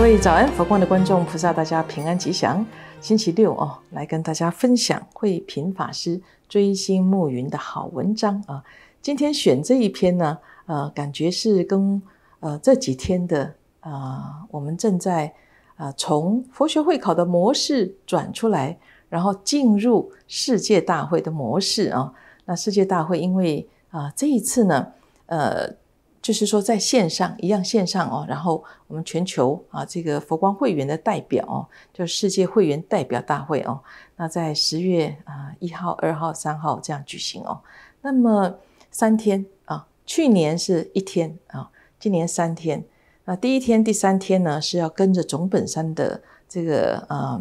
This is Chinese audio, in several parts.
各位早安，佛光的观众菩萨，大家平安吉祥。星期六哦，来跟大家分享慧平法师《追星暮云》的好文章啊。今天选这一篇呢，呃，感觉是跟呃这几天的啊，我们正在啊从佛学会考的模式转出来，然后进入世界大会的模式啊。那世界大会因为啊这一次呢，呃。就是说，在线上一样线上哦，然后我们全球啊，这个佛光会员的代表哦，就是世界会员代表大会哦，那在十月啊一号、二号、三号这样举行哦。那么三天啊，去年是一天啊，今年三天。那第一天、第三天呢，是要跟着总本山的这个呃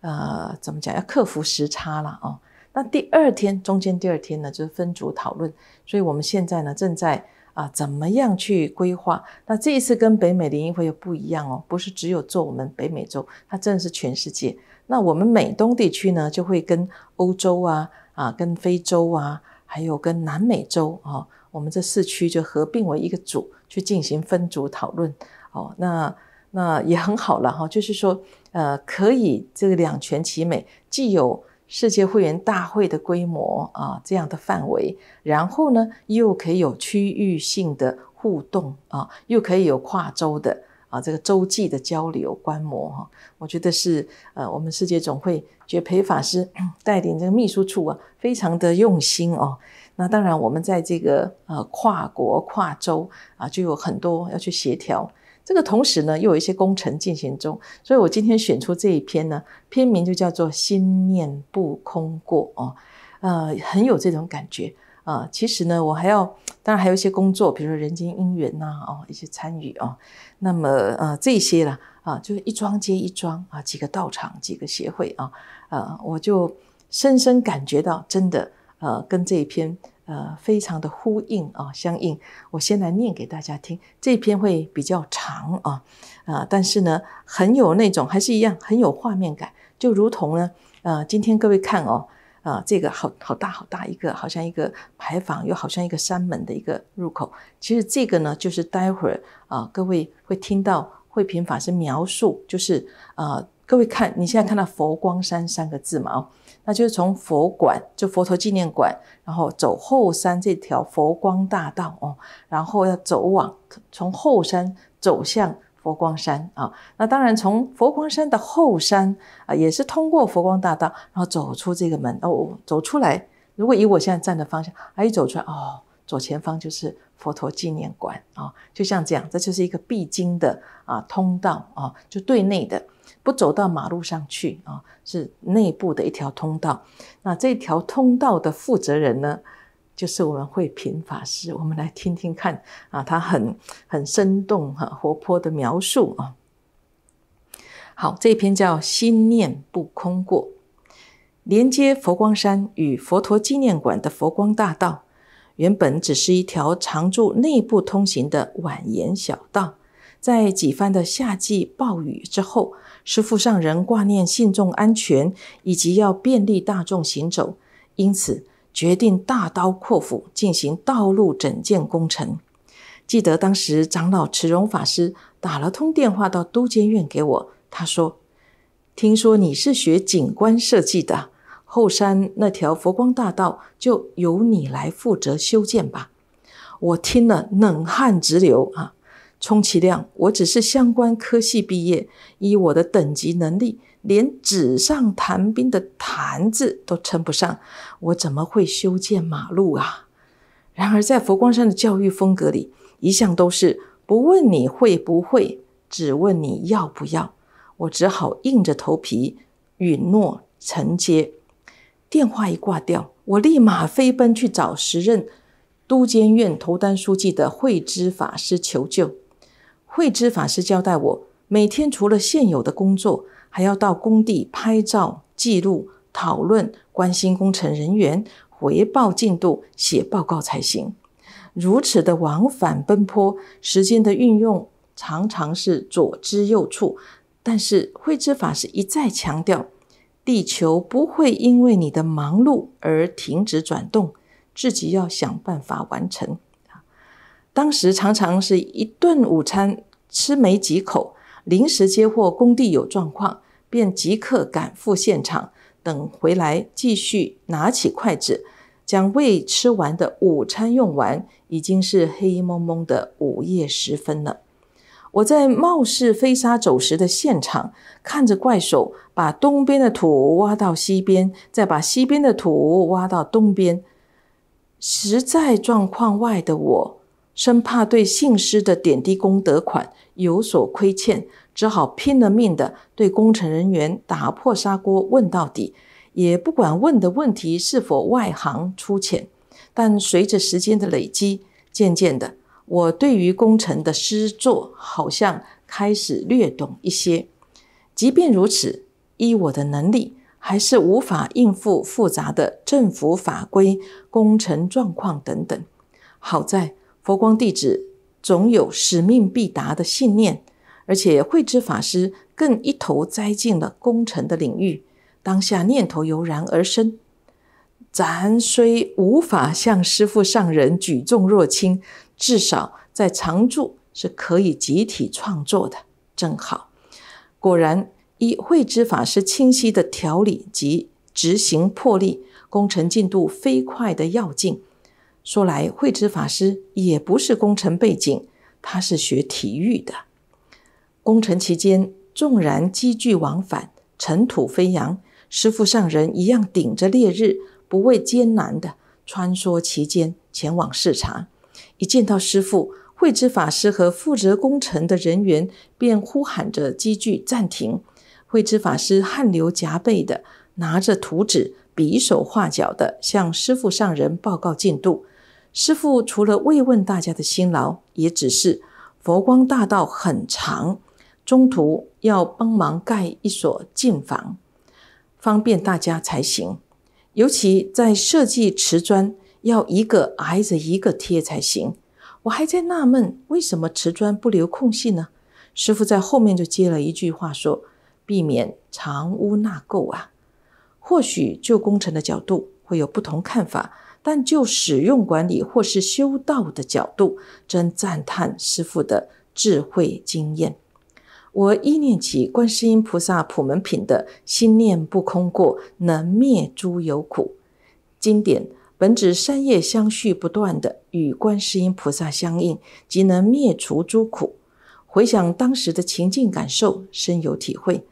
呃，怎么讲，要克服时差了哦。那第二天中间第二天呢，就是分组讨论。所以我们现在呢，正在。啊，怎么样去规划？那这一次跟北美联会又不一样哦，不是只有做我们北美洲，它真的是全世界。那我们美东地区呢，就会跟欧洲啊、啊跟非洲啊，还有跟南美洲啊，我们这四区就合并为一个组去进行分组讨论。哦，那那也很好了哈，就是说，呃，可以这个两全其美，既有。世界会员大会的规模啊，这样的范围，然后呢，又可以有区域性的互动啊，又可以有跨州的啊，这个洲际的交流观摩哈，我觉得是呃，我们世界总会觉培法师 带领这个秘书处啊，非常的用心哦。那当然，我们在这个呃跨国跨州啊，就有很多要去协调。这个同时呢，又有一些工程进行中，所以我今天选出这一篇呢，篇名就叫做“心念不空过”哦，呃，很有这种感觉啊。其实呢，我还要，当然还有一些工作，比如说人间姻缘呐，哦，一些参与啊。那么，呃，这些啦，啊，就是一桩接一桩啊，几个道场，几个协会啊，呃，我就深深感觉到，真的，呃，跟这篇。呃，非常的呼应啊，相应。我先来念给大家听，这篇会比较长啊，啊，但是呢，很有那种，还是一样，很有画面感，就如同呢，呃，今天各位看哦，啊，这个好好大好大一个，好像一个牌坊，又好像一个山门的一个入口。其实这个呢，就是待会儿啊，各位会听到慧平法师描述，就是啊，各位看，你现在看到“佛光山”三个字嘛，哦。那就是从佛馆，就佛陀纪念馆，然后走后山这条佛光大道哦，然后要走往从后山走向佛光山啊。那当然，从佛光山的后山啊，也是通过佛光大道，然后走出这个门哦，走出来。如果以我现在站的方向，啊，一走出来哦，左前方就是佛陀纪念馆啊，就像这样，这就是一个必经的啊通道啊，就对内的。不走到马路上去啊，是内部的一条通道。那这条通道的负责人呢，就是我们会品法师。我们来听听看啊，他很很生动、哈活泼的描述啊。好，这篇叫“心念不空过”。连接佛光山与佛陀纪念馆的佛光大道，原本只是一条常驻内部通行的蜿蜒小道。在几番的夏季暴雨之后，师父上人挂念信众安全以及要便利大众行走，因此决定大刀阔斧进行道路整建工程。记得当时长老慈荣法师打了通电话到都监院给我，他说：“听说你是学景观设计的，后山那条佛光大道就由你来负责修建吧。”我听了冷汗直流啊！充其量我只是相关科系毕业，以我的等级能力，连纸上谈兵的谈字都称不上，我怎么会修建马路啊？然而，在佛光山的教育风格里，一向都是不问你会不会，只问你要不要。我只好硬着头皮允诺承接。电话一挂掉，我立马飞奔去找时任都监院投单书记的慧知法师求救。慧知法师交代我，每天除了现有的工作，还要到工地拍照、记录、讨论、关心工程人员、回报进度、写报告才行。如此的往返奔波，时间的运用常常是左支右绌。但是慧知法师一再强调，地球不会因为你的忙碌而停止转动，自己要想办法完成。当时常常是一顿午餐吃没几口，临时接货工地有状况，便即刻赶赴现场，等回来继续拿起筷子，将未吃完的午餐用完，已经是黑蒙蒙的午夜时分了。我在冒似飞沙走石的现场，看着怪手把东边的土挖到西边，再把西边的土挖到东边，实在状况外的我。生怕对信施的点滴功德款有所亏欠，只好拼了命的对工程人员打破砂锅问到底，也不管问的问题是否外行粗浅。但随着时间的累积，渐渐的，我对于工程的诗作好像开始略懂一些。即便如此，依我的能力，还是无法应付复杂的政府法规、工程状况等等。好在。佛光弟子总有使命必达的信念，而且慧知法师更一头栽进了功成的领域。当下念头油然而生，咱虽无法向师父上人举重若轻，至少在常住是可以集体创作的，正好。果然，以慧知法师清晰的条理及执行魄力，工程进度飞快的要劲。说来，慧智法师也不是工程背景，他是学体育的。工程期间，纵然积聚往返，尘土飞扬，师父上人一样顶着烈日，不畏艰难的穿梭其间，前往视察。一见到师父，慧智法师和负责工程的人员便呼喊着机具暂停。慧智法师汗流浃背的拿着图纸，比手画脚的向师父上人报告进度。师傅除了慰问大家的辛劳，也只是佛光大道很长，中途要帮忙盖一所净房，方便大家才行。尤其在设计瓷砖，要一个挨着一个贴才行。我还在纳闷，为什么瓷砖不留空隙呢？师傅在后面就接了一句话说：“避免藏污纳垢啊。”或许就工程的角度，会有不同看法。但就使用管理或是修道的角度，真赞叹师父的智慧经验。我依念起《观世音菩萨普门品》的心念不空过，能灭诸有苦。经典本指三业相续不断的与观世音菩萨相应，即能灭除诸苦。回想当时的情境感受，深有体会。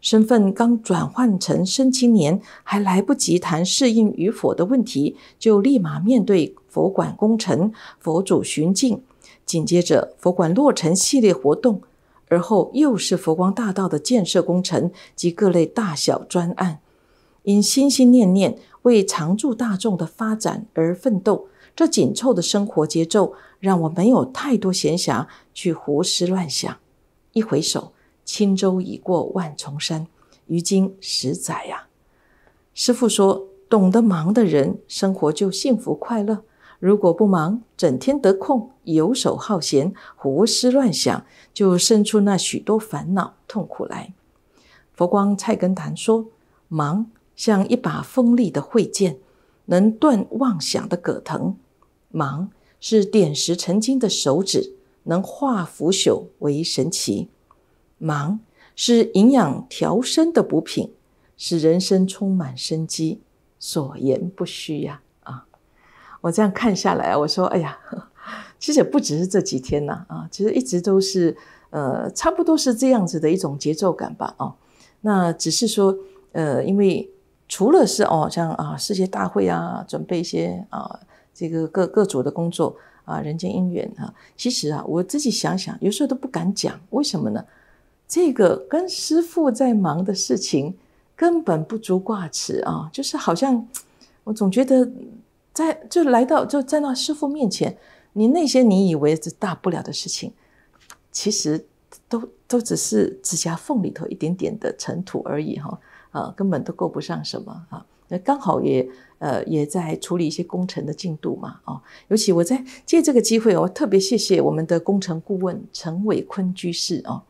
身份刚转换成生青年，还来不及谈适应与否的问题，就立马面对佛馆工程、佛祖巡境，紧接着佛馆落成系列活动，而后又是佛光大道的建设工程及各类大小专案。因心心念念为常住大众的发展而奋斗，这紧凑的生活节奏，让我没有太多闲暇去胡思乱想。一回首。轻舟已过万重山。于今十载呀，师父说：“懂得忙的人，生活就幸福快乐；如果不忙，整天得空，游手好闲，胡思乱想，就生出那许多烦恼痛苦来。”佛光菜根谭说：“忙像一把锋利的慧剑，能断妄想的葛藤；忙是点石成金的手指，能化腐朽为神奇。”忙是营养调身的补品，使人生充满生机。所言不虚呀！啊，我这样看下来我说哎呀，其实不只是这几天呐，啊，其实一直都是，呃，差不多是这样子的一种节奏感吧。啊，那只是说，呃，因为除了是哦，像啊世界大会啊，准备一些啊这个各各组的工作啊，人间姻缘啊，其实啊，我自己想想，有时候都不敢讲，为什么呢？这个跟师父在忙的事情根本不足挂齿啊！就是好像我总觉得在就来到就站到师父面前，你那些你以为是大不了的事情，其实都都只是指甲缝里头一点点的尘土而已哈！啊，根本都够不上什么啊！那刚好也呃也在处理一些工程的进度嘛啊！尤其我在借这个机会，我特别谢谢我们的工程顾问陈伟坤居士啊！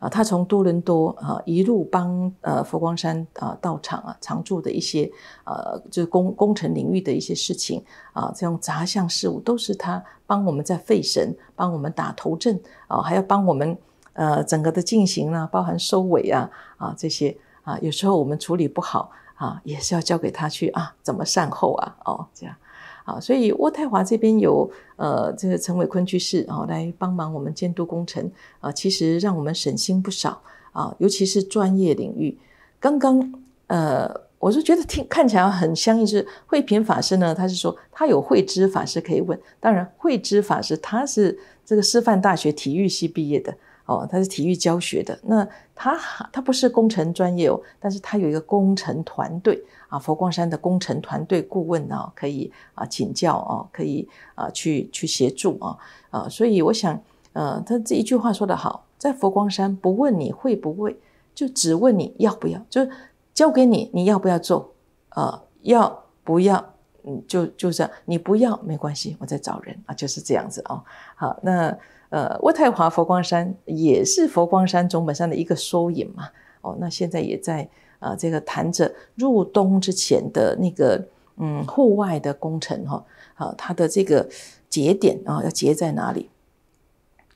啊，他从多伦多啊一路帮呃佛光山啊道场啊常住的一些呃就是工工程领域的一些事情啊，这种杂项事务都是他帮我们在费神，帮我们打头阵啊，还要帮我们呃整个的进行啊，包含收尾啊啊这些啊，有时候我们处理不好啊，也是要交给他去啊怎么善后啊哦这样。啊，所以渥太华这边有呃，这个陈伟坤居士啊，来帮忙我们监督工程啊，其实让我们省心不少啊，尤其是专业领域。刚刚呃，我是觉得听看起来很相应是慧平法师呢，他是说他有慧知法师可以问，当然慧知法师他是这个师范大学体育系毕业的哦，他是体育教学的，那他他不是工程专业哦，但是他有一个工程团队。啊，佛光山的工程团队顾问呢，可以啊请教哦，可以啊去去协助啊啊，所以我想，呃，他这一句话说得好，在佛光山不问你会不会，就只问你要不要，就交给你你要不要做，呃，要不要，嗯，就就这样，你不要没关系，我再找人啊，就是这样子哦。好，那呃，渥太华佛光山也是佛光山总本山的一个缩影嘛，哦，那现在也在。啊，这个谈着入冬之前的那个嗯，户外的工程哈，啊，它的这个节点啊，要结在哪里？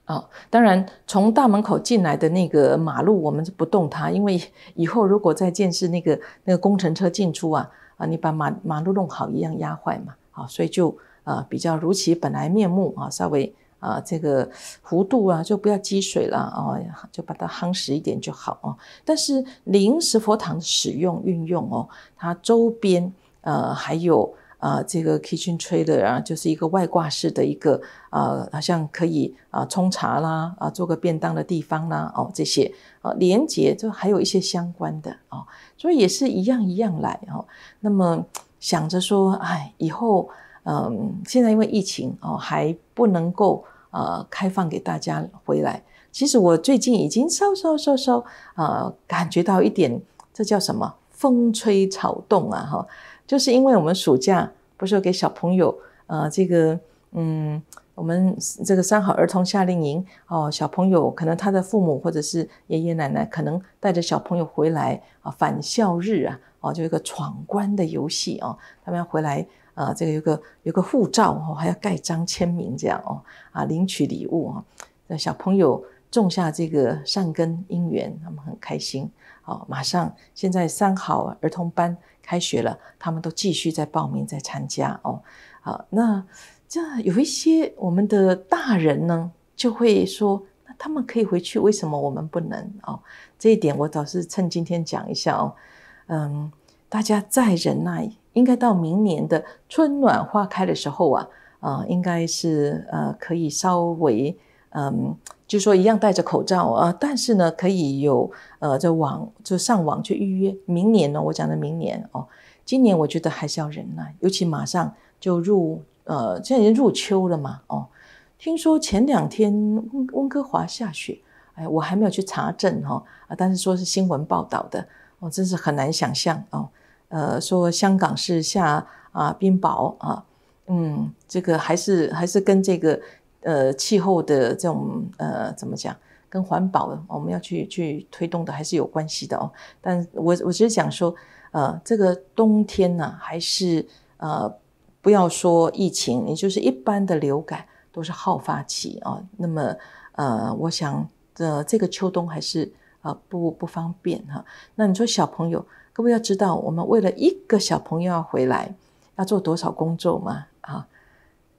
啊，当然从大门口进来的那个马路，我们是不动它，因为以后如果再建设那个那个工程车进出啊，啊，你把马马路弄好一样压坏嘛，啊，所以就啊比较如其本来面目啊，稍微。啊，这个弧度啊，就不要积水了哦，就把它夯实一点就好哦。但是临时佛堂使用运用哦，它周边呃还有啊，这个 kitchen trailer 啊，就是一个外挂式的一个啊，好像可以啊冲茶啦啊，做个便当的地方啦哦，这些啊连接就还有一些相关的啊，所以也是一样一样来哦。那么想着说，哎，以后嗯，现在因为疫情哦，还不能够。呃，开放给大家回来。其实我最近已经稍稍稍稍呃，感觉到一点，这叫什么？风吹草动啊，哈，就是因为我们暑假不是给小朋友，呃，这个，嗯，我们这个三好儿童夏令营哦，小朋友可能他的父母或者是爷爷奶奶可能带着小朋友回来啊，返校日啊，哦，就一个闯关的游戏哦，他们要回来。啊，这个有个有个护照哦，还要盖章签名这样哦，啊，领取礼物啊，那小朋友种下这个善根因缘，他们很开心哦。马上现在三好儿童班开学了，他们都继续在报名在参加哦。啊，那这有一些我们的大人呢，就会说，那他们可以回去，为什么我们不能哦？这一点我倒是趁今天讲一下哦。嗯，大家再忍耐。应该到明年的春暖花开的时候啊，啊，应该是呃，可以稍微嗯，就说一样戴着口罩啊，但是呢，可以有呃，在网就上网去预约。明年呢，我讲的明年哦，今年我觉得还是要忍耐，尤其马上就入呃，现在已经入秋了嘛哦。听说前两天温温哥华下雪，哎，我还没有去查证哈啊，但是说是新闻报道的，我真是很难想象哦。呃，说香港是下啊冰雹啊，嗯，这个还是还是跟这个呃气候的这种呃怎么讲，跟环保我们要去去推动的还是有关系的哦。但我我只是想说，呃，这个冬天呢，还是呃不要说疫情，也就是一般的流感都是好发期啊。那么呃，我想这这个秋冬还是呃不不方便哈。那你说小朋友？各位要知道，我们为了一个小朋友要回来，要做多少工作吗？啊，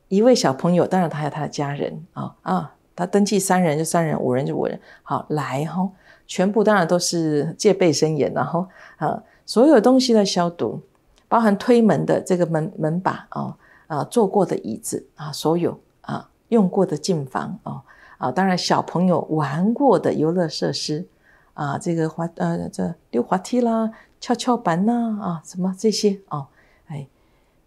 一位小朋友，当然他有他的家人啊啊，他登记三人就三人，五人就五人。好来吼，全部当然都是戒备森严，然后啊，所有东西的消毒，包含推门的这个门门把啊啊，坐过的椅子啊，所有啊用过的进房啊啊，当然小朋友玩过的游乐设施啊，这个滑呃这溜滑梯啦。跷跷板呐，啊，什么这些啊？哎，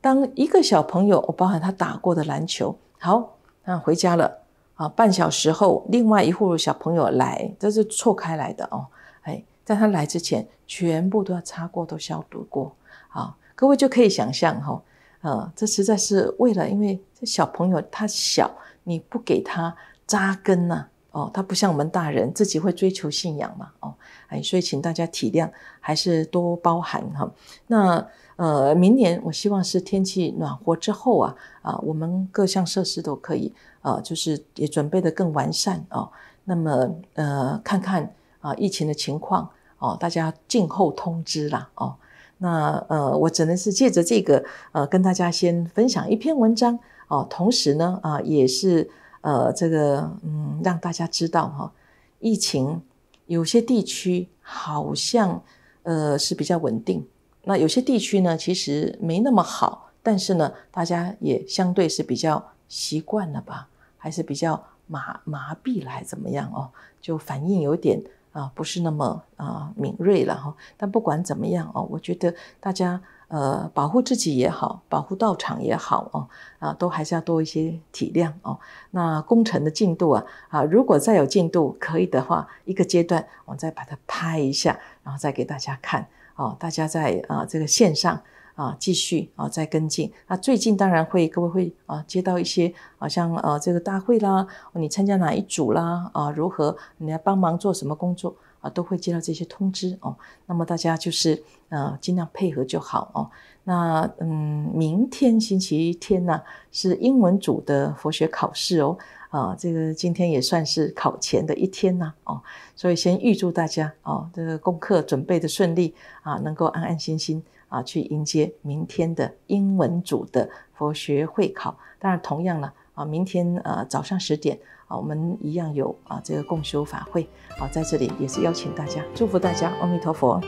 当一个小朋友，我包含他打过的篮球，好，那回家了啊。半小时后，另外一户小朋友来，这是错开来的哦。哎，在他来之前，全部都要擦过，都消毒过啊。各位就可以想象哈，呃，这实在是为了，因为这小朋友他小，你不给他扎根啊。哦，他不像我们大人自己会追求信仰嘛？哦，哎，所以请大家体谅，还是多包涵哈。那呃，明年我希望是天气暖和之后啊，啊，我们各项设施都可以啊，就是也准备的更完善哦。那么呃，看看啊疫情的情况哦，大家静候通知啦哦。那呃，我只能是借着这个呃，跟大家先分享一篇文章哦，同时呢啊，也是。呃，这个嗯，让大家知道哈，疫情有些地区好像呃是比较稳定，那有些地区呢其实没那么好，但是呢，大家也相对是比较习惯了吧，还是比较麻麻痹来怎么样哦，就反应有点啊，不是那么啊敏锐了哈。但不管怎么样哦，我觉得大家。呃，保护自己也好，保护道场也好哦，啊，都还是要多一些体谅哦。那工程的进度啊，啊，如果再有进度可以的话，一个阶段我再把它拍一下，然后再给大家看哦。大家在啊这个线上啊继续啊再跟进。那最近当然会各位会啊接到一些，好像呃这个大会啦，你参加哪一组啦，啊如何，你要帮忙做什么工作？啊，都会接到这些通知哦。那么大家就是呃，尽量配合就好哦。那嗯，明天星期天呢是英文组的佛学考试哦。啊，这个今天也算是考前的一天呐。哦，所以先预祝大家哦，这个功课准备的顺利啊，能够安安心心啊去迎接明天的英文组的佛学会考。当然，同样了啊，明天呃早上十点。好，我们一样有啊，这个共修法会，好，在这里也是邀请大家，祝福大家，阿弥陀佛。